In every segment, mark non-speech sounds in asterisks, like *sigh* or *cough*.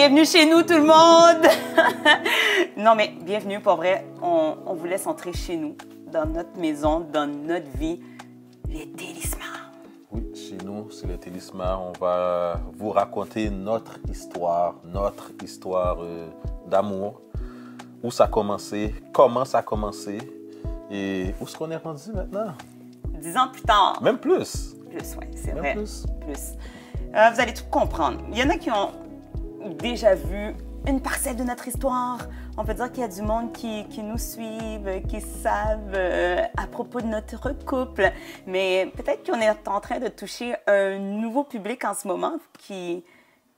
Bienvenue chez nous tout le monde! *laughs* non mais bienvenue pour vrai, on, on, vous laisse entrer chez nous, dans notre maison, dans notre vie, les Télismars. Oui, chez nous, c'est les Télismars. on va vous raconter notre histoire, notre histoire euh, d'amour, où ça a commencé, comment ça a commencé et où est-ce qu'on est rendu maintenant? Dix ans plus tard. Même plus. Plus, oui, c'est vrai. Plus. plus. Euh, vous allez tout comprendre. Il y en a qui ont déjà vu une parcelle de notre histoire. On peut dire qu'il y a du monde qui, nous suivent, qui savent euh, à propos de notre couple. Mais peut-être qu'on est en train de toucher un nouveau public en ce moment qui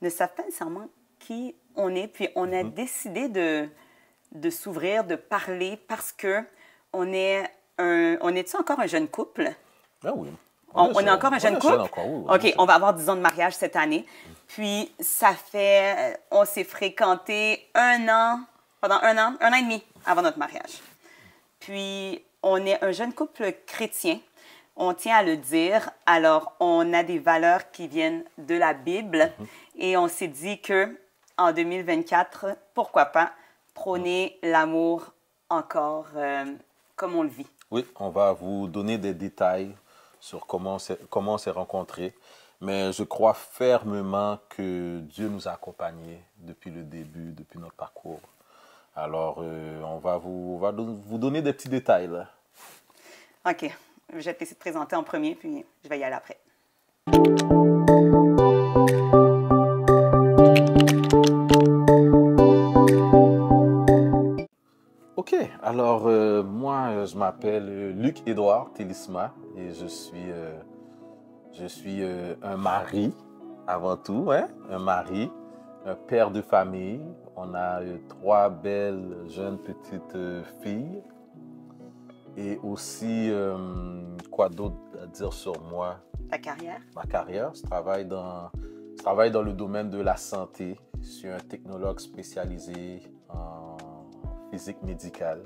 ne savent pas nécessairement qui on est. Puis on a mhm. décidé de, de s'ouvrir, de parler parce que on est un, on est encore un jeune couple? Ah oui. On, est, encore un jeune couple? OK, on va avoir 10 ans de mariage cette année. Puis ça fait, euh, on s'est fréquenté un an, pendant un an, un an et demi avant notre mariage. Puis on est un jeune couple chrétien, on tient à le dire. Alors on a des valeurs qui viennent de la Bible mhm. et on s'est dit que en 2024, pourquoi pas prôner l'amour encore euh, comme on le vit. Oui, on va vous donner des détails sur comment on s'est rencontrés mais je crois fermement que Dieu nous a accompagnés depuis le début, depuis notre parcours. Alors, euh, on va, vous, on va vous donner des petits détails. OK. Je vais te présenter en premier, puis je vais y aller après. OK. Alors, euh, moi, je m'appelle Luc-Édouard Télisma et je suis... Euh, je suis euh, un mari, avant tout, hein, un mari, un père de famille. On a euh, trois belles jeunes petites euh, filles. Et aussi, quoi d'autre à dire sur moi Ma carrière Ma carrière. Je travaille dans, je travaille dans le domaine de la santé. Je suis un technologue spécialisé en physique médicale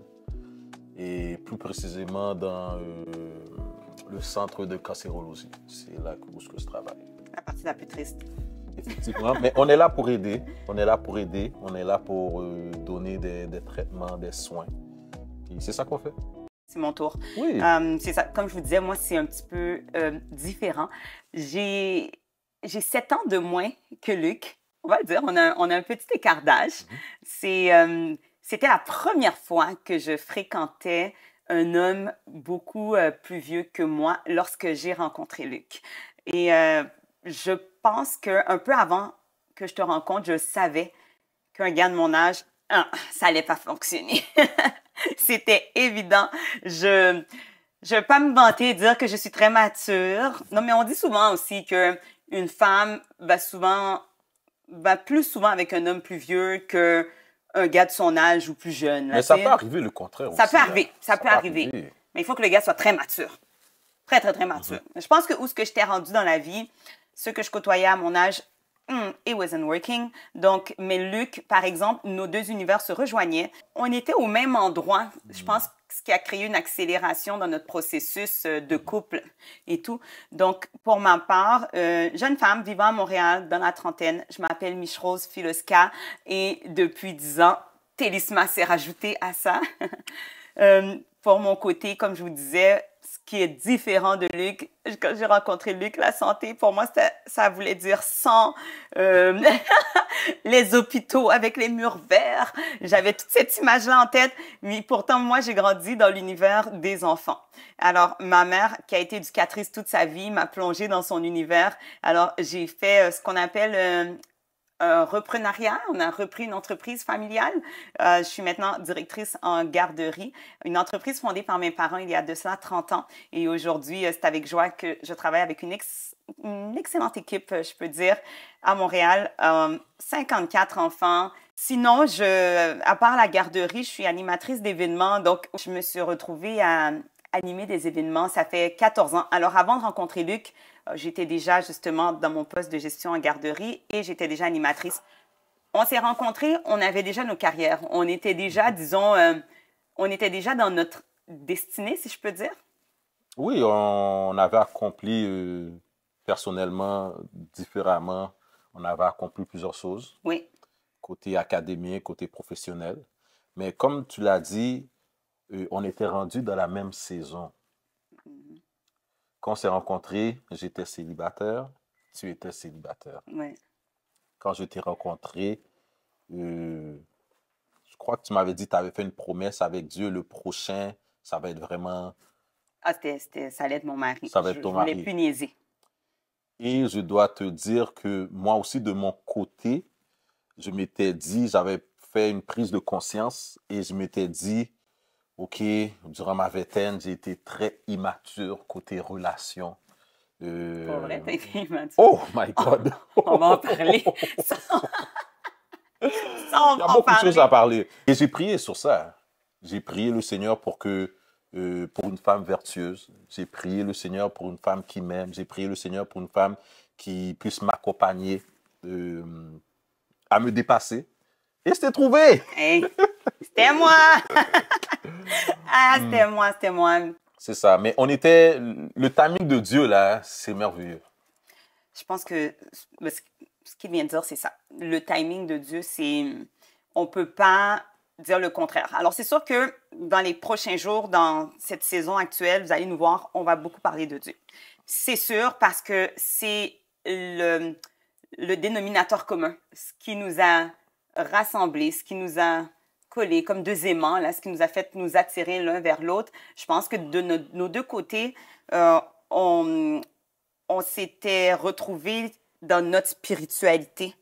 et plus précisément dans le centre de cancérologie, C'est là où que je travaille. La partie la plus triste. Effectivement, mais on est là pour aider. On est là pour aider. On est là pour euh, donner des, des, traitements, des soins. Et c'est ça qu'on fait. C'est mon tour. Oui. Euh, c'est ça. Comme je vous disais, moi, c'est un petit peu euh, différent. J'ai, j'ai 7 ans de moins que Luc. On va le dire, on a, on a un petit écart d'âge. Mhm. C'est, c'était la première fois que je fréquentais un homme beaucoup euh, plus vieux que moi lorsque j'ai rencontré Luc. Et euh, je pense que un peu avant que je te rencontre, je savais qu'un gars de mon âge, ah, ça allait pas fonctionner. *laughs* C'était évident. Je je vais pas me vanter et dire que je suis très mature. Non, mais on dit souvent aussi que une femme va souvent va plus souvent avec un homme plus vieux que un gars de son âge ou plus jeune. mais ça peut arriver le contraire ça Peut hein. arriver, ça, peut, arriver. Mais il faut que le gars soit très mature. Très, très, très mature. Mhm. Je pense que où ce que je t'ai rendu dans la vie, ceux que je côtoyais à mon âge mm, it wasn't working. Donc, mais Luc, par exemple, nos deux univers se rejoignaient. On était au même endroit. Je hmm. pense ce qui a créé une accélération dans notre processus euh, de couple et tout. Donc, pour ma part, euh, jeune femme vivant à Montréal dans la trentaine, je m'appelle Michrose Filoska et depuis dix ans, Télisma s'est rajouté à ça. *laughs* Euh, pour mon côté, comme je vous disais, qui est différent de Luc. Quand j'ai rencontré Luc, la santé, pour moi, ça, ça voulait dire sans euh, *laughs* les hôpitaux avec les murs verts. J'avais toute cette image-là en tête, mais pourtant, moi, j'ai grandi dans l'univers des enfants. Alors, ma mère, qui a été éducatrice toute sa vie, m'a plongée dans son univers. Alors, j'ai fait euh, ce qu'on appelle euh, un euh, reprenariat. On a repris une entreprise familiale. Euh, je suis maintenant directrice en garderie, une entreprise fondée par mes parents il y a de 30 ans. Et aujourd'hui, euh, c'est avec joie que je travaille avec une, excellente équipe, je peux dire, à Montréal. 54 enfants, Sinon, à part la garderie, je suis animatrice d'événements, donc je me suis retrouvée à animé des événements. Ça fait 14 ans. Alors, avant de rencontrer Luc, euh, j'étais déjà justement dans mon poste de gestion en garderie et j'étais déjà animatrice. On s'est rencontrés, on avait déjà nos carrières. On était déjà, disons, euh, on était déjà dans notre destinée, si je peux dire. Oui, on avait accompli euh, personnellement, différemment, on avait accompli plusieurs choses. Oui. Côté académique, côté professionnel. Mais comme tu l'as dit, on était rendu dans la même saison. Mhm. Quand on s'est rencontrés, j'étais célibataire, tu étais célibataire. Quand je t'ai rencontré, euh, je crois que tu m'avais dit que tu avais fait une promesse avec Dieu, le prochain, ça va être vraiment... Ah, ça allait être mon mari. Ça va être je, ton mari. Et je dois te dire que moi aussi, de mon côté, je m'étais dit, j'avais fait une prise de conscience et je m'étais dit, OK, durant ma vingtaine, j'ai été très immature côté relation. Euh, pour immature. Oh my God! *laughs* On, va en parler. *laughs* Il y a beaucoup de choses à parler. Et j'ai prié sur ça. J'ai prié le Seigneur pour que euh, pour une femme vertueuse. J'ai prié le Seigneur pour une femme qui m'aime. J'ai prié le Seigneur pour une femme qui puisse m'accompagner euh, à me dépasser. Et c'était trouvé. c'était moi. *laughs* ah, hmm. c'était moi, c'était moi. C'est ça. Mais on était. Le timing de Dieu, là, c'est merveilleux. Je pense que ce qu'il vient de dire, c'est ça. Le timing de Dieu, c'est. On ne peut pas dire le contraire. Alors, c'est sûr que dans les prochains jours, dans cette saison actuelle, vous allez nous voir, on va beaucoup parler de Dieu. C'est sûr parce que c'est le, le dénominateur commun, ce qui nous a rassemblés, ce qui nous a comme deux aimants, là, ce qui nous a fait nous attirer l'un vers l'autre. Je pense que de nos, deux côtés, euh, on, on s'était retrouvés dans notre spiritualité.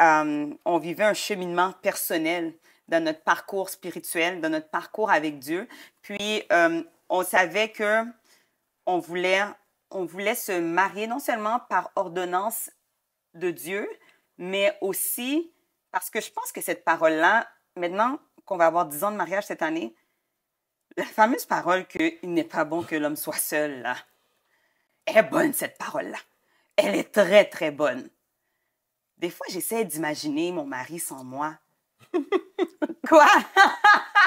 Euh, on vivait un cheminement personnel dans notre parcours spirituel, dans notre parcours avec Dieu. Puis, euh, on savait que on voulait, on voulait se marier non seulement par ordonnance de Dieu, mais aussi parce que je pense que cette parole-là, maintenant, qu'on va avoir 10 ans de mariage cette année, la fameuse parole que n'est pas bon que l'homme soit seul, là, est bonne cette parole-là. Elle est très, très bonne. Des fois, j'essaie d'imaginer mon mari sans moi. *laughs* Quoi?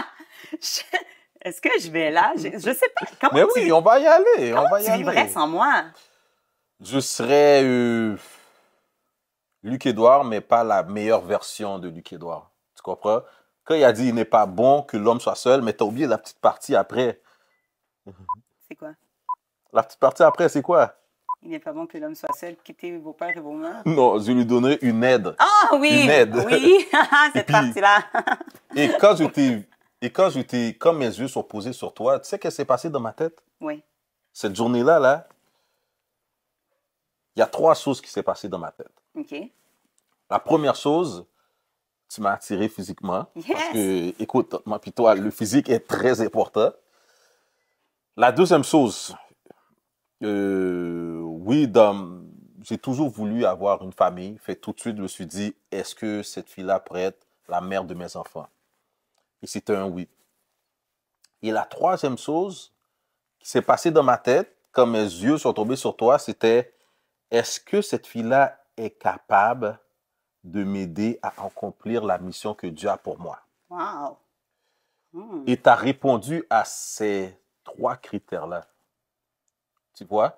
*laughs* Est-ce que je vais là? Je, ne sais pas. Comment Mais oui, on va y aller. on tu vivrais sans moi? Je serais euh, Luc Édouard, mais pas la meilleure version de Luc Édouard. Tu comprends? Quand il a dit il n'est pas bon que l'homme soit seul, mais t'as oublié la petite partie après. C'est quoi? La petite partie après, c'est quoi? Il n'est pas bon que l'homme soit seul. Quittez vos pères et vos mères. Non, je lui donnerai une aide. Ah oui! Une aide. Oui, *laughs* *laughs* cette partie-là. et quand je Et quand, je quand mes yeux sont posés sur toi, tu sais ce qui s'est passé dans ma tête? Oui. Cette journée-là, là, il y a trois choses qui s'est passées dans ma tête. OK. La première chose, tu m'as attiré physiquement. Parce que, écoute, moi, toi, le physique est très important. La deuxième chose, euh, oui, j'ai toujours voulu avoir une famille. Fait tout de suite, je me suis dit, est-ce que cette fille-là prête la mère de mes enfants? Et c'était un oui. Et la troisième chose qui s'est passée dans ma tête, quand mes yeux sont tombés sur toi, c'était, est-ce que cette fille-là est capable de m'aider à accomplir la mission que Dieu a pour moi. Wow. Hmm. Et tu as répondu à ces trois critères-là. Tu vois?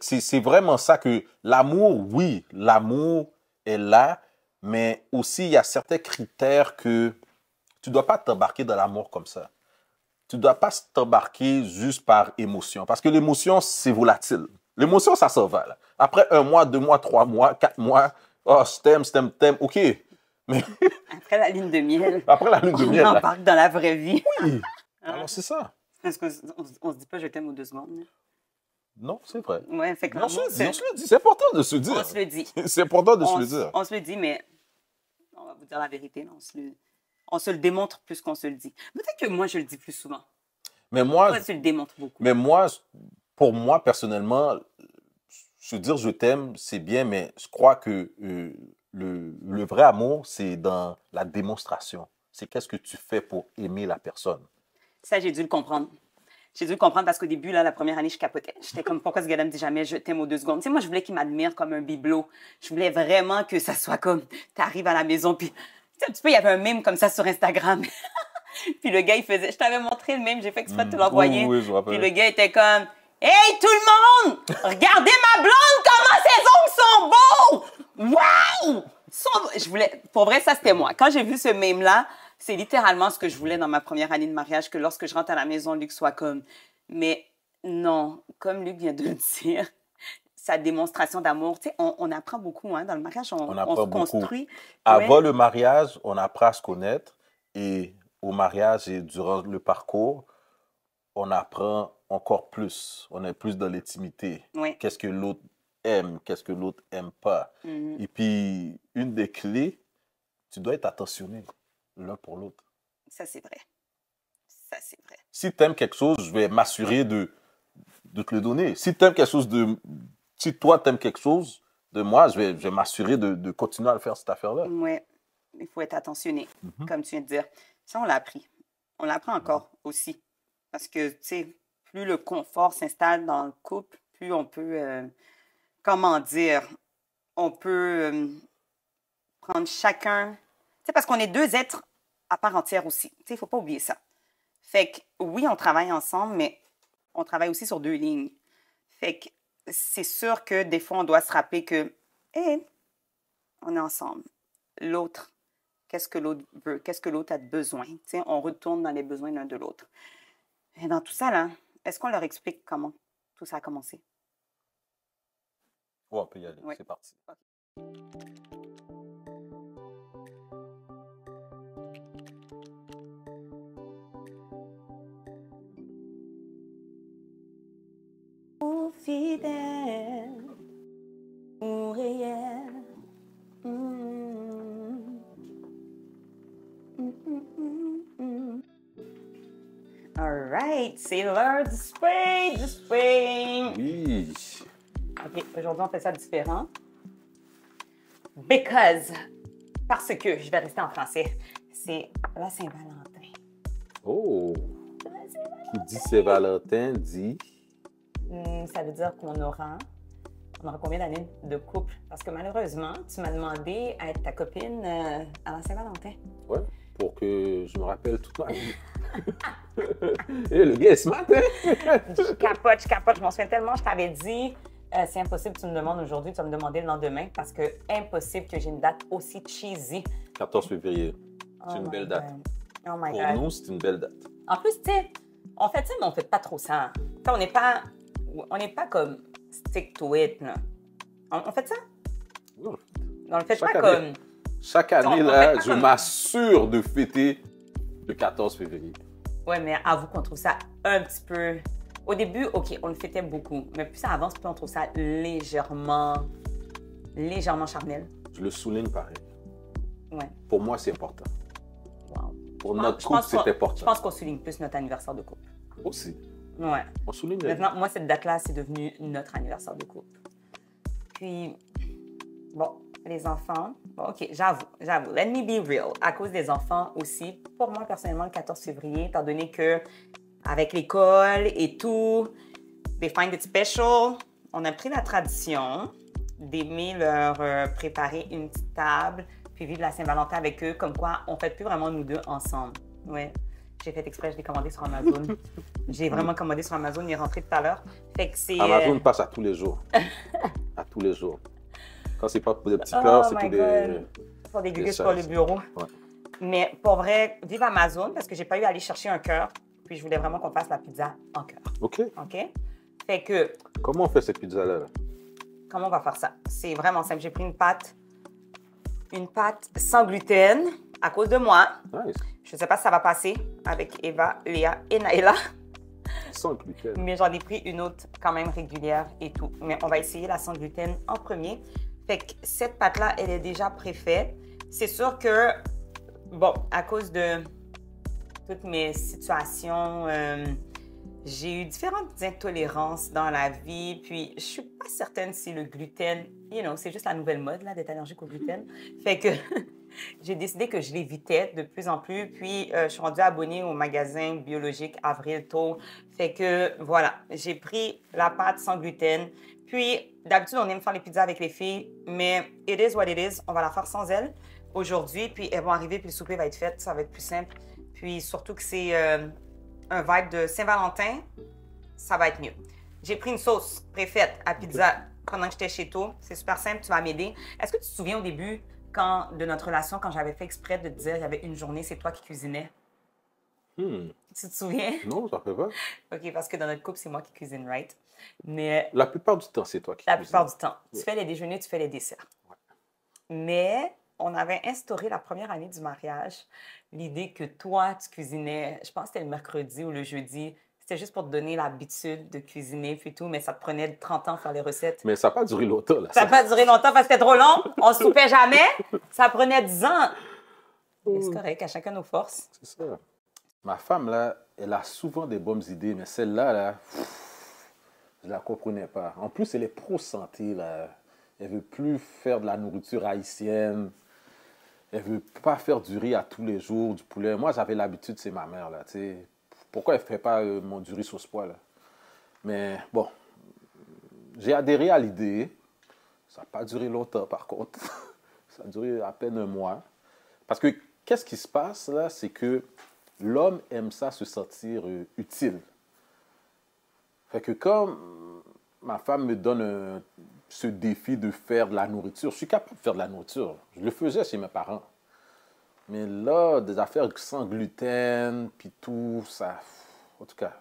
c'est vraiment ça que l'amour, oui, l'amour est là, mais aussi il y a certains critères que tu ne dois pas t'embarquer dans l'amour comme ça. Tu ne dois pas t'embarquer juste par émotion, parce que l'émotion, c'est volatile. L'émotion, ça s'en va. Là. Après un mois, deux mois, trois mois, quatre mois, oh, je t'aime, je t'aime, je t'aime, OK. Mais... *laughs* Après la ligne de miel. Après la lune de on miel. On embarque dans la vraie vie. Oui. *laughs* Hein? Alors, c'est ça. Parce qu'on ne se dit pas je t'aime aux deux secondes. Hein. Non, c'est vrai. Ouais, on, se le dit, le dit. C'est important de se le dire. On se le dit. *laughs* c'est important de se le dire. On se le dit, mais on va vous dire la vérité. On se le, on se le démontre plus qu'on se le dit. Peut-être que moi, je le dis plus souvent. Mais moi, je le démontre beaucoup? Mais moi, pour moi, personnellement, se dire je t'aime, c'est bien, mais je crois que euh, le, vrai amour, c'est dans la démonstration. C'est qu'est-ce que tu fais pour aimer la personne. Ça, j'ai dû le comprendre. J'ai dû le comprendre parce qu'au début, là, la première année, je capotais. J'étais comme, pourquoi ce gars-là me dit jamais je t'aime aux deux secondes? Tu sais, moi, je voulais qu'il m'admire comme un bibelot. Je voulais vraiment que ça soit comme, t'arrives à la maison, puis, tu sais, un petit peu, il y avait un mème comme ça sur Instagram. *laughs* puis le gars, il faisait, je t'avais montré le mème, j'ai fait exprès de te mm. l'envoyer. Oui, oui, Puis le gars était comme, Hey tout le monde! Regardez ma blonde, comment ses ongles sont beaux! Waouh, Je voulais... Pour vrai, ça c'était moi. Quand j'ai vu ce mème-là, c'est littéralement ce que je voulais dans ma première année de mariage, que lorsque je rentre à la maison, Luc soit comme. Mais non, comme Luc vient de le dire, sa démonstration d'amour, tu sais, on, apprend beaucoup hein, dans le mariage, on, se construit. Avant le mariage, on apprend à se connaître et au mariage et durant le parcours, on apprend encore plus. On est plus dans l'intimité. Qu'est-ce que l'autre aime, qu'est-ce que l'autre aime pas. Mm-hmm. Et puis, une des clés, tu dois être attentionné l'un pour l'autre. Ça, c'est vrai. Ça, c'est vrai. Si tu aimes quelque chose, je vais m'assurer de, de te le donner. Si tu aimes quelque chose de. Si toi, tu aimes quelque chose de moi, je vais, m'assurer de, continuer à le faire, cette affaire-là. Oui. Il faut être attentionné, mm-hmm. comme tu viens de dire. Ça, on l'a appris. On l'apprend encore mm-hmm. aussi parce que, tu sais, plus le confort s'installe dans le couple, plus on peut, euh, comment dire, on peut euh, prendre chacun. Tu sais, parce qu'on est deux êtres à part entière aussi. Tu sais, il faut pas oublier ça. Fait que, oui, on travaille ensemble, mais on travaille aussi sur deux lignes. Fait que, c'est sûr que des fois, on doit se rappeler que, hé, on est ensemble. L'autre, qu'est-ce que l'autre veut, qu'est-ce que l'autre a de besoin. Tu sais, on retourne dans les besoins l'un de l'autre. Et dans tout ça, là, est-ce qu'on leur explique comment tout ça a commencé? on peut y aller, c'est parti. fidèle. c'est l'heure du spring, du spring. Oui. OK, aujourd'hui, on fait ça différent. Because, parce que, je vais rester en français, c'est la Saint-Valentin. Oh! La Saint Qui dit Saint-Valentin dit? Hmm, ça veut dire qu'on aura on aura combien d'années de couple? Parce que malheureusement, tu m'as demandé à être ta copine euh, à la Saint-Valentin. Ouais. pour que je me rappelle toute ma vie. *laughs* Eh, le gars est smart, hein? je capote, je capote. Je m'en souviens tellement, je t'avais dit, euh, c'est impossible que tu me demandes aujourd'hui, tu vas me demander le lendemain, parce que impossible que j'ai une date aussi cheesy. 14 février. Oh c'est une belle date. Oh my Pour nous, c'est une belle date. En plus, tu sais, on fait ça, mais on fait pas trop ça. on n'est pas, on n'est pas comme stick to it, là. On, fait ça? Non. On le fait pas comme... Chaque année, là, je m'assure de fêter le 14 février. ouais mais avoue qu'on trouve ça un petit peu. Au début, OK, on le fêtait beaucoup, mais plus ça avance, plus on trouve ça légèrement. légèrement charnel. Je le souligne pareil. Ouais. Pour moi, c'est important. Wow. Pour notre couple, c'est important. Je pense qu'on souligne plus notre anniversaire de couple. Aussi. Ouais. On souligne. Maintenant, moi, cette date-là, c'est devenu notre anniversaire de couple. Puis, bon, les enfants, bon, ok, j'avoue, j'avoue, let me be real, à cause des enfants aussi, pour moi personnellement, le 14 février, étant donné que avec l'école et tout, they find it special, on a pris la tradition d'aimer leur euh, préparer une petite table, puis vivre la Saint-Valentin avec eux, comme quoi on fait plus vraiment nous deux ensemble. Ouais. J'ai fait exprès, je l'ai commandé sur Amazon. *laughs* J'ai vraiment commandé sur Amazon, il est rentré tout à l'heure. Amazon euh, passe à tous les jours. *laughs* à tous les jours. Quand c'est pas pour oh des petits cœurs, c'est pour des. Pour des gugus pour le bureau. Mais pour vrai, vive Amazon parce que j'ai pas eu à aller chercher un cœur. Puis je voulais vraiment qu'on fasse la pizza en cœur. OK. OK. Fait que. Comment on fait cette pizza-là? Comment on va faire ça? C'est vraiment simple. J'ai pris une pâte, une pâte sans gluten à cause de moi. Je sais pas si ça va passer avec Eva, Léa et Naïla. Sans gluten. Mais j'en ai pris une autre quand même régulière et tout. Mais on va essayer la sans gluten en premier. Fait que cette pâte-là, elle est déjà préfaite. C'est sûr que, bon, à cause de toutes mes situations, euh, j'ai eu différentes intolérances dans la vie. Puis, je suis pas certaine si le gluten, you know, c'est juste la nouvelle mode, là, d'être allergique au gluten. Fait que *laughs* j'ai décidé que je l'évitais de plus en plus. Puis, euh, je suis rendue abonnée au magasin biologique Avril Tôt. Fait que, voilà, j'ai pris la pâte sans gluten. Puis, d'habitude, on aime faire les pizzas avec les filles, mais it is what it is. On va la faire sans elles aujourd'hui, puis elles vont arriver, puis le souper va être fait. Ça va être plus simple. Puis, surtout que c'est euh, un vibe de Saint-Valentin, ça va être mieux. J'ai pris une sauce préfète à pizza pendant que j'étais chez toi. C'est super simple, tu vas m'aider. Est-ce que tu te souviens au début quand, de notre relation quand j'avais fait exprès de te dire qu'il y avait une journée, c'est toi qui cuisinais? Hmm. Tu te souviens? Non, ça ne fait pas. *laughs* OK, parce que dans notre couple, c'est moi qui cuisine, right? Mais, euh, la plupart du temps, c'est toi qui La plupart du temps. Tu fais les déjeuners, tu fais les desserts. Mais on avait instauré la première année du mariage l'idée que toi, tu cuisinais, je pense que c'était le mercredi ou le jeudi, c'était juste pour te donner l'habitude de cuisiner, puis tout, mais ça te prenait 30 ans de faire les recettes. Mais ça n'a pas duré longtemps, là. Ça n'a pas duré longtemps parce que c'était trop long. On ne soupait jamais. Ça prenait 10 ans. C'est correct, à chacun nos forces. C'est ça. Ma femme, là, elle a souvent des bonnes idées, mais celle-là, là je la comprenais pas. En plus, elle est pro-santé, là. Elle veut plus faire de la nourriture haïtienne. Elle veut pas faire du riz à tous les jours, du poulet. Moi, j'avais l'habitude, c'est ma mère, là, Pourquoi elle fait pas euh, mon du riz sauce poids, Mais bon, j'ai adhéré à l'idée. Ça n'a pas duré longtemps, par contre. *laughs* ça a duré à peine un mois. Parce que qu'est-ce qui se passe, là? C'est que l'homme aime ça se sentir euh, utile. Fait que quand ma femme me donne ce défi de faire de la nourriture, je suis capable de faire de la nourriture. Je le faisais chez mes parents. Mais là, des affaires sans gluten, puis tout, ça. En tout cas,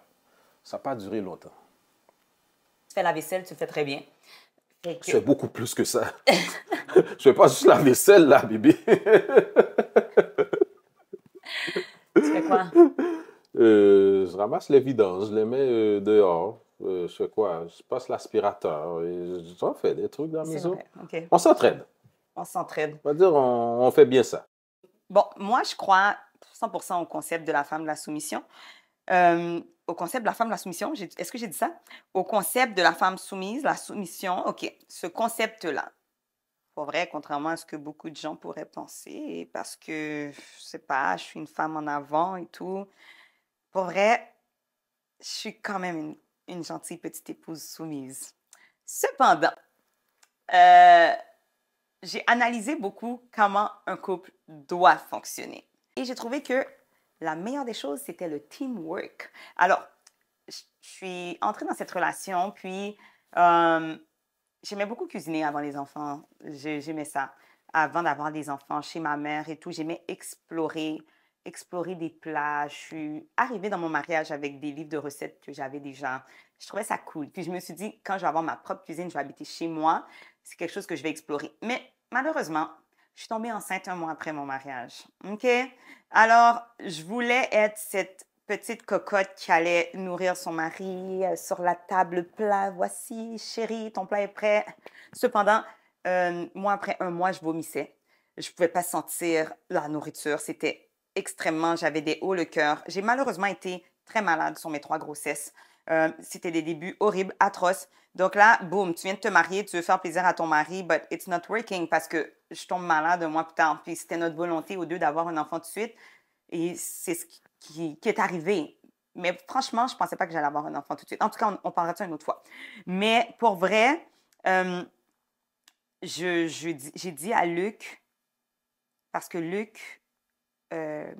ça n'a pas duré longtemps. Tu fais la vaisselle, tu le fais très bien. Je fais beaucoup plus que ça. *laughs* je fais pas juste la vaisselle, là, bébé. *laughs* tu fais quoi? Euh, je ramasse l'évidence je les mets euh, dehors. Euh, je fais quoi Je passe l'aspirateur. je fais des trucs dans la maison. On s'entraide. On s'entraide. On va dire, on, fait bien ça. Bon, moi, je crois 100% au concept de la femme de la soumission. au concept de la femme de la soumission, est-ce que j'ai dit ça? Au concept de la femme soumise, la soumission, OK, ce concept-là, pour vrai, contrairement à ce que beaucoup de gens pourraient penser, parce que, je sais pas, je suis une femme en avant et tout, pour vrai, je suis quand même une, gentille petite épouse soumise. Cependant, euh, j'ai analysé beaucoup comment un couple doit fonctionner. Et j'ai trouvé que la meilleure des choses, c'était le teamwork. Alors, je suis entrée dans cette relation, puis euh, j'aimais beaucoup cuisiner avant les enfants. J'aimais ça. Avant d'avoir des enfants chez ma mère et tout, j'aimais explorer explorer des plats. Je suis arrivée dans mon mariage avec des livres de recettes que j'avais déjà. Je trouvais ça cool. Puis je me suis dit, quand je vais avoir ma propre cuisine, je vais habiter chez moi. C'est quelque chose que je vais explorer. Mais malheureusement, je suis tombée enceinte un mois après mon mariage. OK? Alors, je voulais être cette petite cocotte qui allait nourrir son mari euh, sur la table plat. Voici, chérie, ton plat est prêt. Cependant, euh, moi, après un mois, je vomissais. Je ne pouvais pas sentir la nourriture. C'était extrêmement, j'avais des hauts le cœur. J'ai malheureusement été très malade sur mes trois grossesses. Euh, c'était des débuts horribles, atroces. Donc là, boum, tu viens de te marier, tu veux faire plaisir à ton mari, but it's not working parce que je tombe malade un mois plus tard. Puis c'était notre volonté aux deux d'avoir un enfant tout de suite. Et c'est ce qui, est arrivé. Mais franchement, je ne pensais pas que j'allais avoir un enfant tout de suite. En tout cas, on, parlera de ça une autre fois. Mais pour vrai, euh, j'ai dit à Luc, parce que Luc, euh,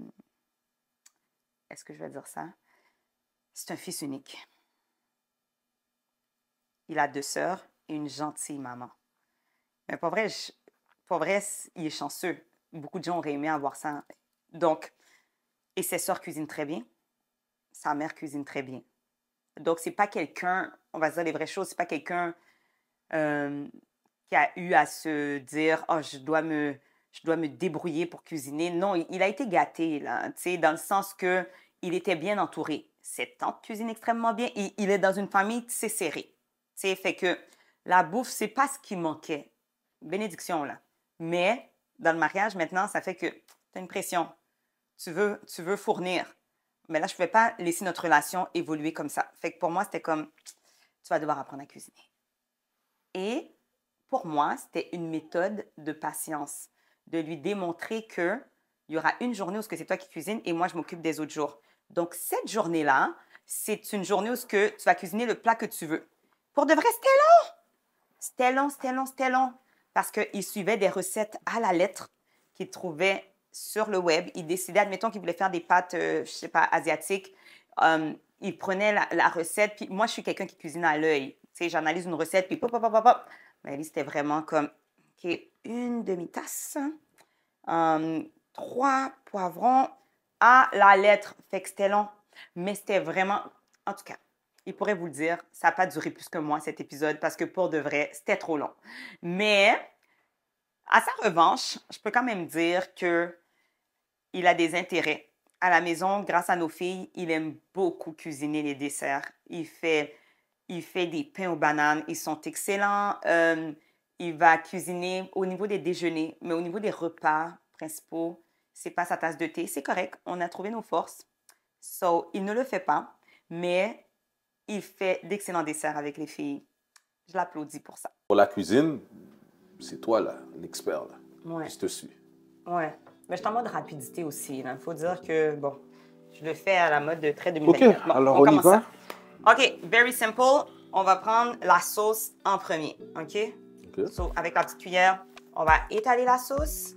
est-ce que je vais dire ça? C'est un fils unique. Il a deux sœurs et une gentille maman. Mais pour vrai, il est chanceux. Beaucoup de gens auraient aimé avoir ça. Donc, et ses sœurs cuisinent très bien. Sa mère cuisine très bien. Donc, c'est pas quelqu'un, on va dire les vraies choses, c'est pas quelqu'un euh, qui a eu à se dire, oh, je dois me, je dois me débrouiller pour cuisiner. Non, il a été gâté, là, dans le sens que il était bien entouré. Cette tante cuisine extrêmement bien et il est dans une famille c'est serré C'est fait que la bouffe, c'est pas ce qui manquait. Bénédiction, là. Mais dans le mariage, maintenant, ça fait que tu as une pression. Tu veux, tu veux fournir. Mais là, je ne pouvais pas laisser notre relation évoluer comme ça. Fait que pour moi, c'était comme, tu vas devoir apprendre à cuisiner. Et pour moi, c'était une méthode de patience de lui démontrer que il y aura une journée où c'est toi qui cuisines et moi je m'occupe des autres jours. Donc cette journée-là, c'est une journée où que tu vas cuisiner le plat que tu veux. Pour de vrai, c'était long. C'était long, c'était long, c'était long. Parce qu'il suivait des recettes à la lettre qu'il trouvait sur le web. Il décidait, admettons qu'il voulait faire des pâtes, je euh, je sais pas, asiatiques. Euh, il prenait la, recette. Puis moi, je suis quelqu'un qui cuisine à l'œil. Tu sais, j'analyse une recette, puis pop, pop, pop, pop. Mais lui, c'était vraiment comme, OK, une demi-tasse, euh, trois poivrons à la lettre. Fait que c'était long, mais c'était vraiment, en tout cas, il pourrait vous le dire, ça n'a pas duré plus que moi cet épisode parce que pour de vrai, c'était trop long. Mais à sa revanche, je peux quand même dire que il a des intérêts. À la maison, grâce à nos filles, il aime beaucoup cuisiner les desserts. Il fait, il fait des pains aux bananes, ils sont excellents. Euh, il va cuisiner au niveau des déjeuners, mais au niveau des repas principaux, c'est pas sa tasse de thé. C'est correct, on a trouvé nos forces. So, il ne le fait pas, mais il fait d'excellents desserts avec les filles. Je l'applaudis pour ça. Pour la cuisine, c'est toi, là, l'expert, là. Ouais. Je te suis. Ouais. Mais je suis en mode rapidité aussi, Il faut dire que, bon, je le fais à la mode de très 2021. OK, alors on, y va. OK, very simple. On va prendre la sauce en premier, OK? Donc, avec la petite cuillère, on va étaler la sauce.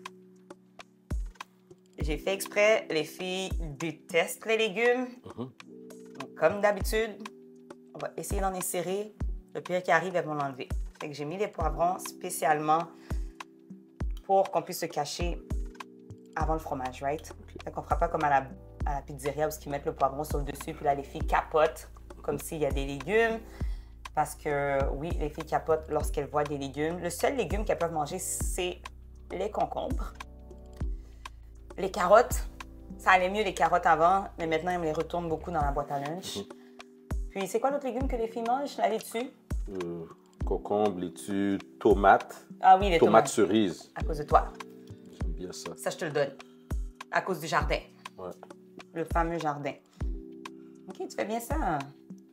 J'ai fait exprès, les filles détestent les légumes. Mm-hmm. comme d'habitude, on va essayer d'en insérer. Le pire qui arrive, elles vont l'enlever. que j'ai mis les poivrons spécialement pour qu'on puisse se cacher avant le fromage, right? Okay. Fait qu'on fera pas comme à la, à la pizzeria où ils mettent le poivron sur le dessus, puis là, les filles capotent comme mm-hmm. s'il y a des légumes. Parce que oui, les filles capotent lorsqu'elles voient des légumes. Le seul légume qu'elles peuvent manger, c'est les concombres. Les carottes, ça allait mieux les carottes avant, mais maintenant, elles me les retournent beaucoup dans la boîte à lunch. Mhm. Puis, c'est quoi l'autre légume que les filles mangent? La laitue? Euh, Concombre, laitue, tomate. Ah oui, les tomates. Tomates cerises. À cause de toi. J'aime bien ça. Ça, je te le donne. À cause du jardin. Ouais. Le fameux jardin. OK, tu fais bien ça. Hein?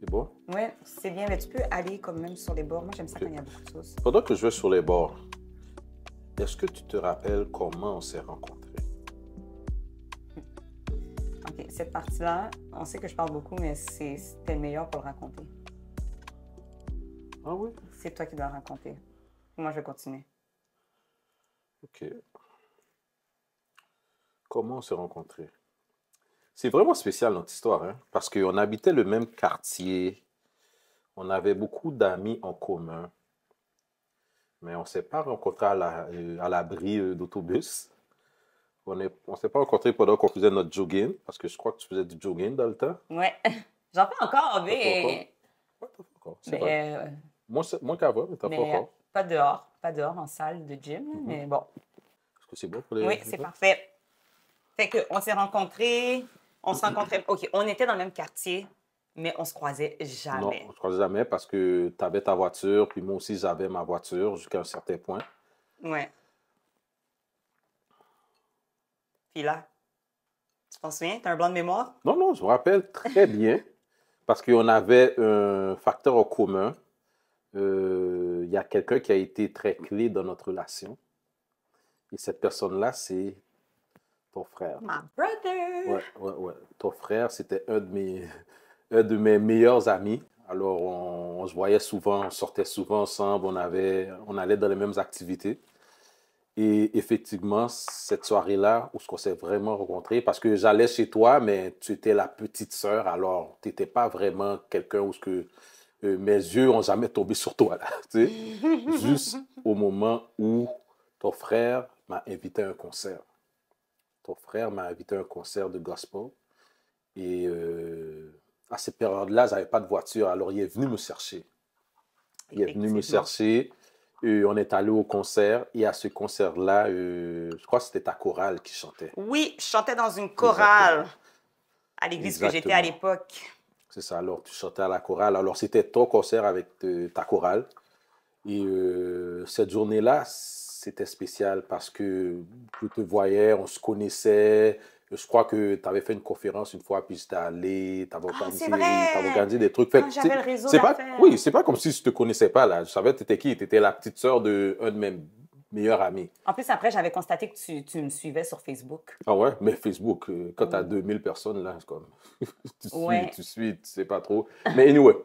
Les bords? Oui, c'est bien. Mais tu peux aller comme même sur les bords. Moi, j'aime ça quand il y a beaucoup de sauce. Pendant que je vais sur les bords, est-ce que tu te rappelles comment on s'est rencontrés? OK, cette partie-là, on sait que je parle beaucoup, mais c'était le meilleur pour le raconter. Ah oui? C'est toi qui dois raconter. Moi, je vais continuer. OK. Comment on s'est rencontrés? C'est vraiment spécial notre histoire, hein? parce qu'on habitait le même quartier, on avait beaucoup d'amis en commun, mais on ne s'est pas rencontrés à euh, l'abri euh, d'autobus. On ne on s'est pas rencontrés pendant qu'on faisait notre jogging, parce que je crois que tu faisais du jogging dans le temps. Ouais, *laughs* j'en fais encore, mais... Euh, Moi, Moins, qu'avant, mais t'en fais encore. Pas dehors, pas dehors, en salle de gym, mm-hmm. mais bon. Est-ce que c'est bon pour les... Oui, c'est parfait. Fait qu'on s'est rencontrés on se OK, on était dans le même quartier, mais on se croisait jamais. Non, on se croisait jamais parce que tu avais ta voiture, puis moi aussi j'avais ma voiture jusqu'à un certain point. Ouais. Puis là, tu te souviens? as un blanc de mémoire? Non, non, je me rappelle très bien *laughs* parce qu'on avait un facteur en commun. Euh, il y a quelqu'un qui a été très clé dans notre relation. Et cette personne-là, c'est ton frère. My brother. Ouais, ouais, ouais. Ton frère, c'était un, de mes, *laughs* un de mes meilleurs amis. Alors, on, on, se voyait souvent, on sortait souvent ensemble, on, avait, on allait dans les mêmes activités. Et effectivement, cette soirée-là, où on s'est vraiment rencontrés, parce que j'allais chez toi, mais tu étais la petite sœur, alors tu n'étais pas vraiment quelqu'un où ce que, euh, mes yeux n'ont jamais tombé sur toi. Là, tu sais? *laughs* Juste au moment où ton frère m'a invité à un concert ton frère m'a invité à un concert de gospel. Et euh, à cette période-là, je n'avais pas de voiture. Alors, il est venu me chercher. Il est venu me chercher. et on est allé au concert. Et à ce concert-là, euh, je crois que c'était ta chorale qui chantait. Oui, je chantais dans une chorale à l'église que j'étais à l'époque. C'est ça. Alors, tu chantais à la chorale. Alors, c'était ton concert avec euh, ta chorale. Et cette journée-là, c'était spécial parce que tu te voyais, on se connaissait. Je crois que tu avais fait une conférence une fois, puis es allé, tu avais, oh, organisé des trucs. le réseau pas, Oui, c'est pas comme si je te connaissais pas, là. Je savais que tu étais qui. Tu étais la petite sœur un de mes meilleurs amis. En plus, après, j'avais constaté que tu, tu, me suivais sur Facebook. Ah ouais? Mais Facebook, euh, quand tu as 2000 personnes, là, comme... *laughs* tu, suis, tu suis, tu sais pas trop. Mais anyway,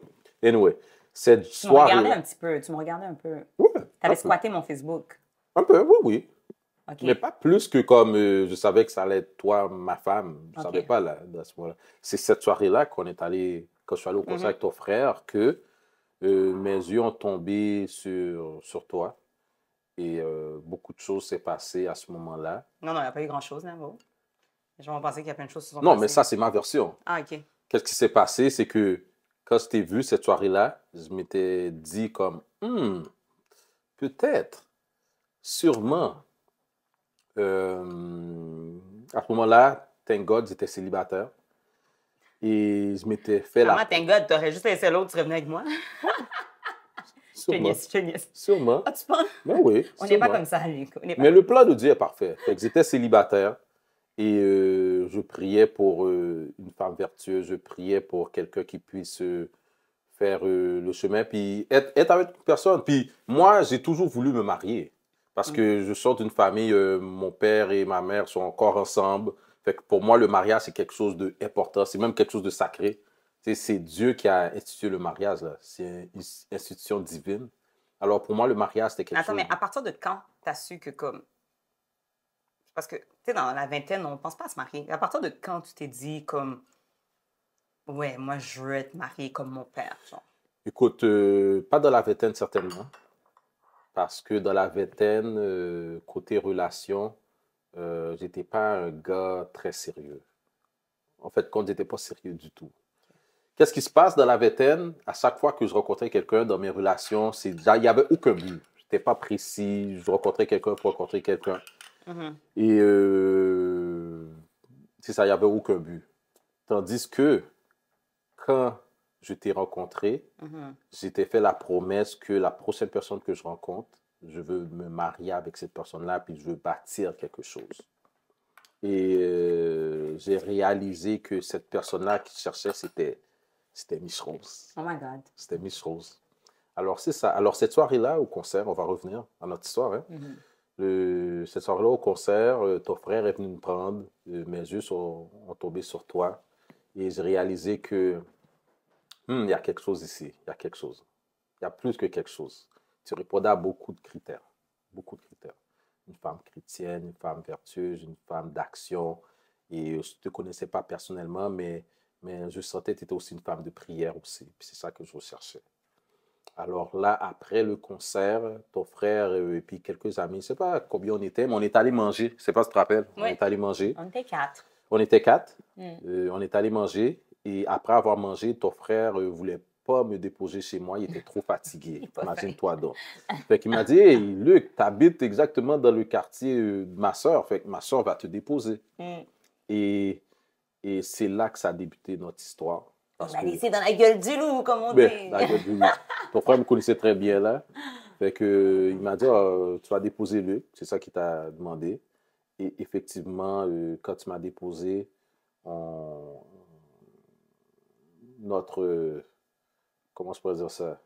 anyway cette tu Me regardais un petit peu, tu me regardais un peu. tu avais squatté mon Facebook. Un peu, oui, oui. Mais pas plus que comme euh, je savais que ça allait être toi, ma femme. Je ne savais pas là, à ce moment-là. C'est cette soirée-là qu'on est allé, quand je suis allé au mhm. concert avec ton frère, que euh, mes yeux ont tombé sur, sur toi. Et euh, beaucoup de choses s'est passé à ce moment-là. Non, non, il n'y a pas eu grand-chose, Namo. Je m'en pensais qu'il y a plein de choses qui sont Non, mais ça, c'est ma version. Ah, OK. Qu'est-ce qui s'est passé? C'est que quand je t'ai vu cette soirée-là, je m'étais dit comme, hmm, peut-être Sûrement, euh, à ce moment-là, thank God, j'étais célibataire. Et je m'étais fait Comment, la. Sûrement, thank God, aurais juste laissé l'autre, tu revenais avec moi? *laughs* Sûrement. Je finisse. Sûrement. Ah, tu penses? Mais ben oui. *laughs* On n'est pas comme ça, Mais le plan de Dieu est parfait. j'étais célibataire et euh, je priais pour euh, une femme vertueuse, je priais pour quelqu'un qui puisse faire le chemin, puis être, avec une personne. Puis moi, j'ai toujours voulu me marier. Parce mm. que je sors d'une famille, euh, mon père et ma mère sont encore ensemble. Fait que pour moi, le mariage, c'est quelque chose d'important. C'est même quelque chose de sacré. C'est Dieu qui a institué le mariage. C'est une institution divine. Alors pour moi, le mariage, c'était quelque chose. Attends, mais à partir de quand tu as su que comme. Parce que, tu sais, dans la vingtaine, on ne pense pas à se marier. À partir de quand tu t'es dit comme. Ouais, moi, je veux être mariée comme mon père, Écoute, euh, pas dans la vingtaine, certainement parce que dans la vingtaine, euh, côté relation, euh, j'étais pas un gars très sérieux. En fait, quand j'étais pas sérieux du tout. Qu'est-ce qui se passe dans la vingtaine À chaque fois que je rencontrais quelqu'un dans mes relations, c'est il n'y avait aucun but. J'étais pas précis. Je rencontrais quelqu'un pour rencontrer quelqu'un. Mhm. Et euh, ça, il n'y avait aucun but. Tandis que quand je t'ai rencontré, mm-hmm. J'ai fait la promesse que la prochaine personne que je rencontre, je veux me marier avec cette personne-là, puis je veux bâtir quelque chose. Et euh, j'ai réalisé que cette personne-là qui cherchait, c'était, c'était Miss Rose. Oh my God. C'était Miss Rose. Alors, c'est ça. Alors, cette soirée-là, au concert, on va revenir à notre histoire. Hein. Mm-hmm. Le, cette soirée-là, au concert, euh, ton frère est venu me prendre. Euh, mes yeux sont, tombés tombé sur toi. Et j'ai réalisé que Hmm, il y a quelque chose ici, il y a quelque chose. Il y a plus que quelque chose. Tu répondais à beaucoup de critères. Beaucoup de critères. Une femme chrétienne, une femme vertueuse, une femme d'action. Et je ne te connaissais pas personnellement, mais, mais je sentais que tu étais aussi une femme de prière aussi. c'est ça que je recherchais. Alors là, après le concert, ton frère et puis quelques amis, je ne sais pas combien on était, mais on est allé manger. Je ne sais pas si tu te rappelles. On est allé manger. On était quatre. On était quatre. Hmm. Euh, on est allé manger. Et après avoir mangé, ton frère ne euh, voulait pas me déposer chez moi, il était trop fatigué. *laughs* Imagine-toi donc. Fait qu'il m'a dit Luc, tu habites exactement dans le quartier euh, de ma soeur, fait que ma soeur va te déposer. Hmm. Et, et c'est là que ça a débuté notre histoire. on m'a laissé dans la gueule du loup, comme on ben, dit. Dans la gueule du loup. Ton frère me connaissait très bien là. Fait que, euh, il m'a dit ah, Tu vas déposer Luc, c'est ça qu'il t'a demandé. Et effectivement, quand tu m'as déposé, on, notre. Euh, comment je pourrais dire ça?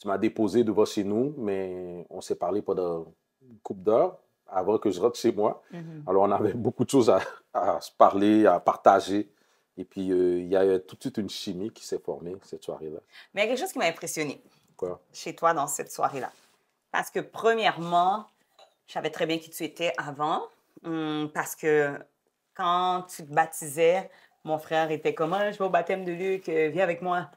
Tu m'as déposé devant chez nous, mais on s'est parlé pendant une couple d'heures avant que je rentre chez moi. Mm-hmm. Alors, on avait beaucoup de choses à, se parler, à partager. Et puis, euh, il y a tout de suite une chimie qui s'est formée cette soirée-là. Mais il y a quelque chose qui m'a impressionné chez toi dans cette soirée-là. Parce que, premièrement, je savais très bien qui tu étais avant, hum, parce que quand tu te baptisais, mon frère était comme, ah, je vais au baptême de Luc, euh, viens avec moi.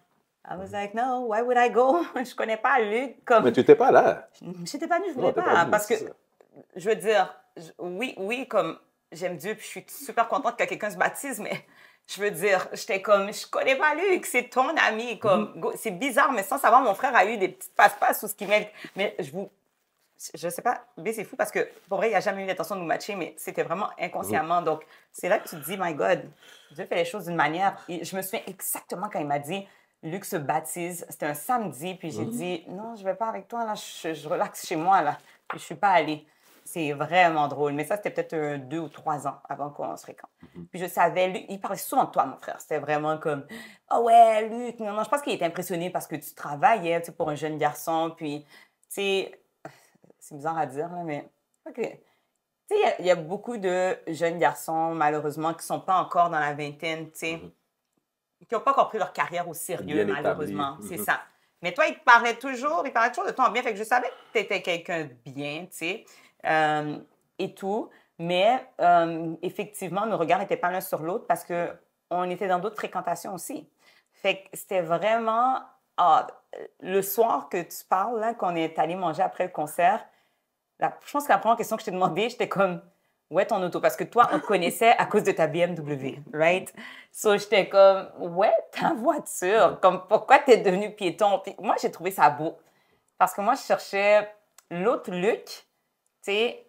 I was like, no, why would I go? *laughs* je connais pas Luc. Comme... Mais tu n'étais pas là. Je n'étais pas venue, je voulais pas. parce que, je veux dire, oui, oui, comme j'aime Dieu, puis je suis super contente que quelqu'un se baptise, mais je veux dire, j'étais comme, je connais pas Luc, c'est ton ami. comme mm-hmm. C'est bizarre, mais sans savoir, mon frère a eu des petites passe-passe ou ce qui m'aide. Mais je vous je sais pas, mais c'est fou parce que pour vrai, il a jamais eu l'intention de nous matcher, mais c'était vraiment inconsciemment. Donc, c'est là que tu te dis, my God, Dieu fait les choses d'une manière. Et je me souviens exactement quand il m'a dit, Luc se baptise. C'était un samedi, puis j'ai mm-hmm. dit, non, je vais pas avec toi, là, je, relaxe chez moi, là. Puis je suis pas allée. C'est vraiment drôle. Mais ça, c'était peut-être deux ou trois ans avant qu'on se fréquente. Mm-hmm. Puis je savais, lui, il parlait souvent de toi, mon frère. C'était vraiment comme, ah oh ouais, Luc, non, non, je pense qu'il était impressionné parce que tu travaillais, tu pour un jeune garçon. Puis, tu sais, c'est bizarre à dire, mais. OK. Tu sais, il y, a beaucoup de jeunes garçons, malheureusement, qui sont pas encore dans la vingtaine, tu sais, mhm. qui n'ont pas encore leur carrière au sérieux, malheureusement. C'est mhm. ça. Mais toi, il te parlait toujours, il parlait toujours de toi bien. Fait que je savais que tu étais quelqu'un de bien, tu sais, euh, et tout. Mais euh, effectivement, nos regards n'étaient pas l'un sur l'autre parce que on était dans d'autres fréquentations aussi. Fait que c'était vraiment ah, le soir que tu parles, qu'on est allé manger après le concert, la, je pense que la première question que je t'ai demandée, j'étais comme, ouais ton auto? Parce que toi, on connaissait à cause de ta BMW, right? So, j'étais comme, ouais, ta voiture, comme, pourquoi t'es devenu piéton? moi, j'ai trouvé ça beau. Parce que moi, je cherchais l'autre look, tu sais,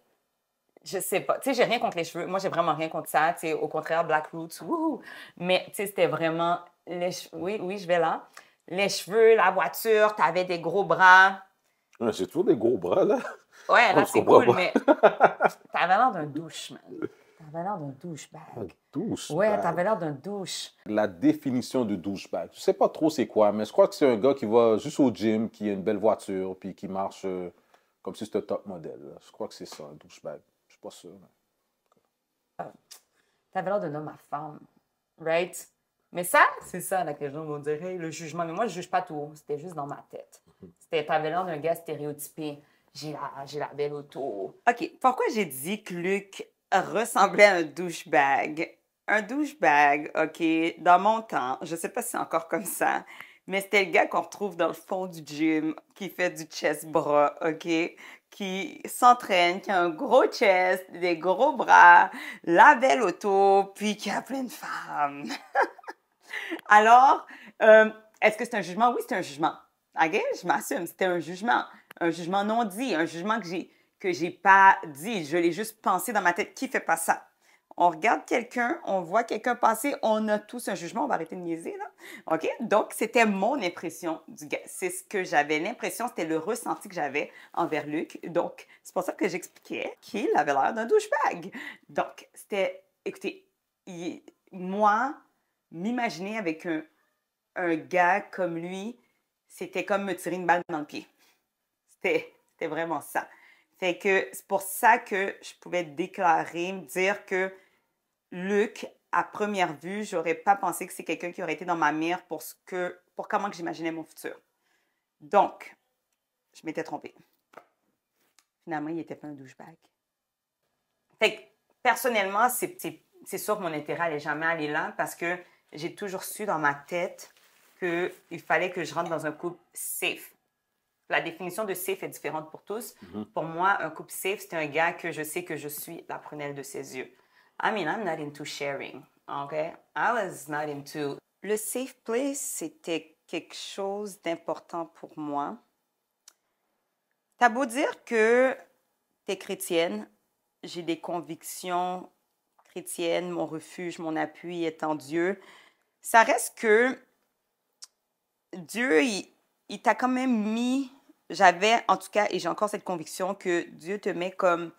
je sais pas. Tu sais, j'ai rien contre les cheveux. Moi, j'ai vraiment rien contre ça. Tu sais, au contraire, Black Roots, Mais, tu sais, c'était vraiment les Oui, oui, je vais là. Les cheveux, la voiture, t'avais des gros bras. C'est toujours des gros bras, là. Ouais, là, c'est cool, mais *laughs* t'avais l'air d'un douche, man. T'avais l'air d'un douchebag. Un Ouais, t'avais l'air d'un douche. La définition de douchebag, je sais pas trop c'est quoi, mais je crois que c'est un gars qui va juste au gym, qui a une belle voiture, puis qui marche euh, comme si c'était un top modèle. Je crois que c'est ça, un douchebag. Je suis pas sûr. Mais... Ah. T'avais l'air d'un homme à femme, right? Mais ça, c'est ça la question les dire, le jugement. Mais moi, je juge pas tout. C'était juste dans ma tête. Mhm. C'était, t'avais l'air d'un gars stéréotypé j'ai la, j'ai la belle auto. OK, pourquoi j'ai dit que Luc ressemblait à un douchebag? Un douchebag, OK, dans mon temps, je sais pas si c'est encore comme ça, mais c'était le gars qu'on retrouve dans le fond du gym, qui fait du chest bras, OK? Qui s'entraîne, qui a un gros chest, des gros bras, la belle auto, puis qui a plein de femmes. *laughs* Alors, euh, est-ce que c'est un jugement? Oui, c'est un jugement. OK? Je m'assume, c'était un jugement un jugement non dit, un jugement que j'ai que j'ai pas dit, je l'ai juste pensé dans ma tête, qui fait pas ça? On regarde quelqu'un, on voit quelqu'un passer, on a tous un jugement, on va arrêter de niaiser, là. OK? Donc, c'était mon impression du gars. C'est ce que j'avais l'impression, c'était le ressenti que j'avais envers Luc. Donc, c'est pour ça que j'expliquais qu'il avait l'air d'un douchebag. Donc, c'était, écoutez, moi, m'imaginer avec un, un gars comme lui, c'était comme me tirer une balle dans le pied. C'était vraiment ça. Fait que c'est pour ça que je pouvais déclarer, me dire que Luc, à première vue, j'aurais pas pensé que c'est quelqu'un qui aurait été dans ma mère pour ce que, pour comment que j'imaginais mon futur. Donc, je m'étais trompée. Finalement, il n'était pas un douchebag. Fait personnellement, c'est sûr que mon intérêt n'allait jamais aller là parce que j'ai toujours su dans ma tête qu'il fallait que je rentre dans un couple safe. La définition de safe est différente pour tous. Mm-hmm. Pour moi, un couple safe, c'est un gars que je sais que je suis la prunelle de ses yeux. I mean, I'm not into sharing, OK? I was not into... Le safe place, c'était quelque chose d'important pour moi. T'as beau dire que t'es chrétienne, j'ai des convictions chrétiennes, mon refuge, mon appui est en Dieu. Ça reste que Dieu, il t'a quand même mis j'avais en tout cas, et j'ai encore cette conviction, que Dieu te met comme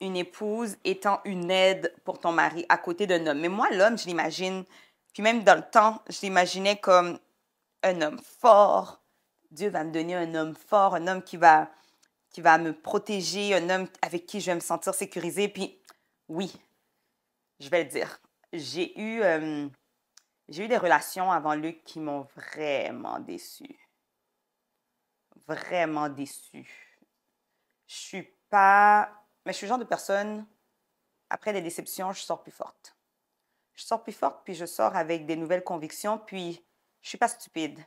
une épouse étant une aide pour ton mari à côté d'un homme. Mais moi, l'homme, je l'imagine, puis même dans le temps, je l'imaginais comme un homme fort. Dieu va me donner un homme fort, un homme qui va, qui va me protéger, un homme avec qui je vais me sentir sécurisée. Puis oui, je vais le dire, j'ai eu, euh, j'ai eu des relations avant Luc qui m'ont vraiment déçue vraiment déçue. Je suis pas. Mais je suis le genre de personne, après des déceptions, je sors plus forte. Je sors plus forte, puis je sors avec des nouvelles convictions, puis je suis pas stupide.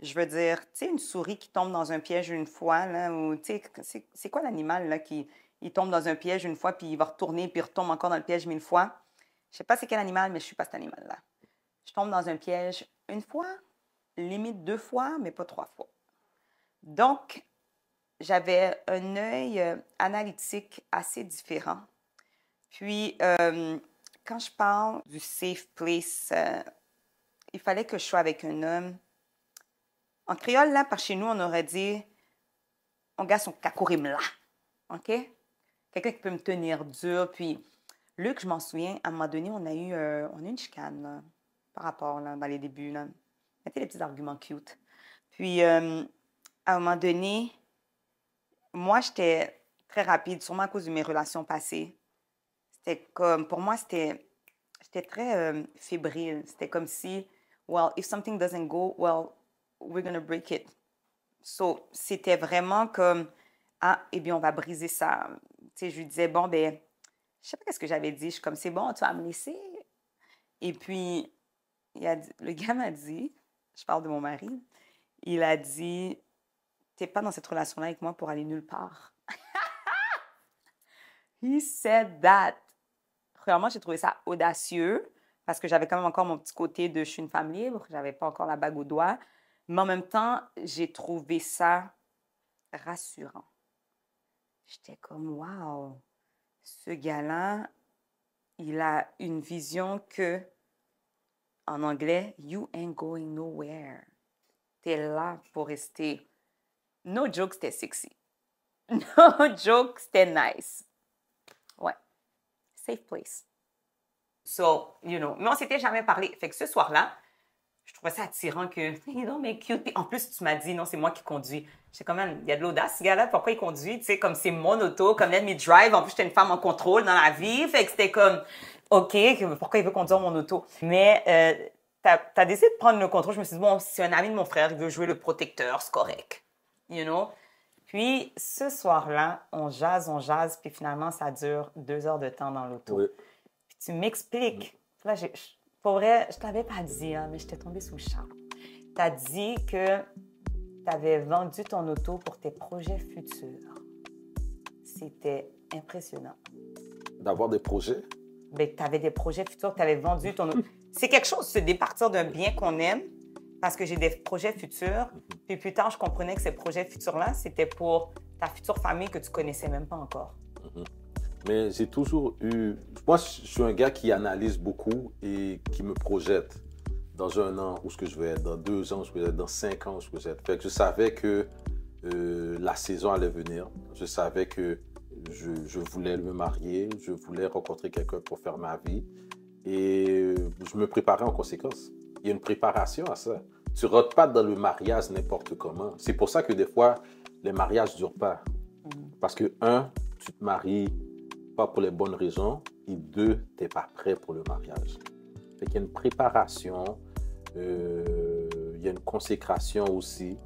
Je veux dire, tu sais, une souris qui tombe dans un piège une fois, là, ou tu sais, c'est quoi l'animal, là, qui tombe dans un piège une fois, puis il va retourner, puis il retombe encore dans le piège mille fois? Je sais pas c'est quel animal, mais je suis pas cet animal-là. Je tombe dans un piège une fois, limite deux fois, mais pas trois fois. Donc, j'avais un œil euh, analytique assez différent. Puis, euh, quand je parle du safe place, euh, il fallait que je sois avec un homme. En créole, là, par chez nous, on aurait dit on garde son kakurim là. OK? Quelqu'un qui peut me tenir dur. Puis, Luc, je m'en souviens, à un moment donné, on a eu, on une chicane par rapport là, dans les débuts. Là. Mettez les petits arguments cute. Puis, à un moment donné, moi, j'étais très rapide, sûrement à cause de mes relations passées. C'était comme, pour moi, c'était, j'étais très euh, fébrile. C'était comme si, well, if something doesn't go, well, we're gonna break it. So, c'était vraiment comme, ah, eh bien, on va briser ça. Tu sais, je lui disais, bon, ben, je sais pas qu'est-ce que j'avais dit. Je suis comme, c'est bon, tu vas me laisser. Et puis, il a le gars m'a dit, je parle de mon mari, il a dit, T'es pas dans cette relation-là avec moi pour aller nulle part. *laughs* He said that. Premièrement, j'ai trouvé ça audacieux parce que j'avais quand même encore mon petit côté de je suis une femme libre, j'avais pas encore la bague au doigt. Mais en même temps, j'ai trouvé ça rassurant. J'étais comme, wow, ce gars-là, il a une vision que, en anglais, you ain't going nowhere. T'es là pour rester. No joke, c'était sexy. *laughs* No joke, c'était nice. Ouais. Safe place. So, you know. Mais on s'était jamais parlé. Fait que ce soir-là, je trouvais ça attirant que, *laughs* non, mais cute. en plus, tu m'as dit, non, c'est moi qui conduis. quand même, il y a de l'audace, ce gars-là. Pourquoi il conduit? Tu sais, comme c'est mon auto, comme let me drive. En plus, j'étais une femme en contrôle dans la vie. Fait que c'était comme, OK, pourquoi il veut conduire mon auto? Mais, euh, t'as as décidé de prendre le contrôle. Je me suis dit, bon, c'est un ami de mon frère, il veut jouer le protecteur, c'est correct you know. Puis ce soir-là, on jase, on jase, puis finalement, ça dure deux heures de temps dans l'auto. Puis tu m'expliques. Là, pour vrai, je t'avais pas dit, hein, mais je t'ai tombé sous le charme. Tu as dit que tu avais vendu ton auto pour tes projets futurs. C'était impressionnant. D'avoir des projets? Mais ben, tu avais des projets futurs, tu avais vendu ton auto. C'est quelque chose, se départir d'un bien qu'on aime parce que j'ai des projets futurs. Mm-hmm. Puis plus tard, je comprenais que ces projets futurs-là, c'était pour ta future famille que tu connaissais même pas encore. Mm-hmm. Mais j'ai toujours eu... Moi, je suis un gars qui analyse beaucoup et qui me projette dans un an où ce que je vais être, dans deux ans où je vais être, dans cinq ans où je vais être. Fait que je savais que euh, la saison allait venir. Je savais que je voulais me marier, je voulais rencontrer quelqu'un pour faire ma vie. Et euh, je me préparais en conséquence il y a une préparation à ça. Tu ne rentres pas dans le mariage n'importe comment. C'est pour ça que des fois, les mariages ne durent pas. Mm-hmm. Parce que, un, tu te maries pas pour les bonnes raisons, et deux, tu n'es pas prêt pour le mariage. Il y a une préparation, euh, il y a une consécration aussi.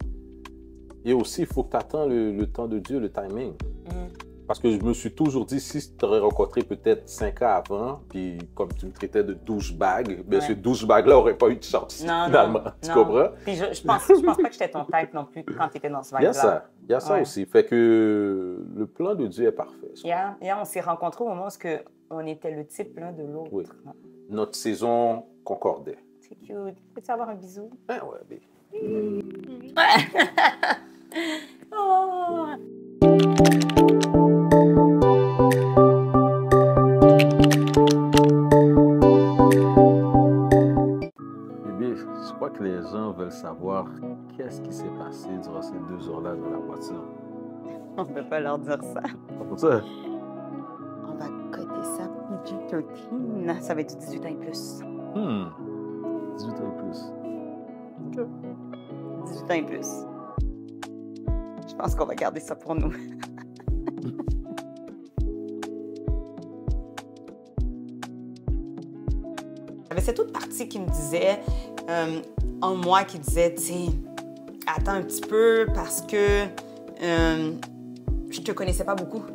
Et aussi, il faut que tu attends le, temps de Dieu, le timing. Mm-hmm. Parce que je me suis toujours dit, si tu t'aurais rencontré peut-être cinq ans avant, puis comme tu me traitais de douchebag, bien ce douchebag-là aurait pas eu de chance, non, finalement. Non, tu comprends? Puis je, pense, je pense pas que j'étais ton type non plus quand tu étais dans ce vague là Il y a ça. Il y a ça aussi. Fait que le plan de Dieu est parfait. Il y a, on s'est rencontrés au moment où on était le type l'un de l'autre. Notre saison concordait. C'est cute. Peux-tu avoir un bisou? Ah ben ouais, *laughs* oh. savoir qu'est-ce qui s'est passé durant ces deux heures-là dans la voiture. *laughs* On ne peut pas leur dire ça. pour ça. On va coter ça PG-13. Ça va être 18 ans et plus. 18 hmm. ans et plus. OK. 18 ans et plus. Je pense qu'on va garder ça pour nous. J'avais *laughs* cette autre partie qui me disait euh, en moi qui disait, tu attends un petit peu parce que euh, je te connaissais pas beaucoup.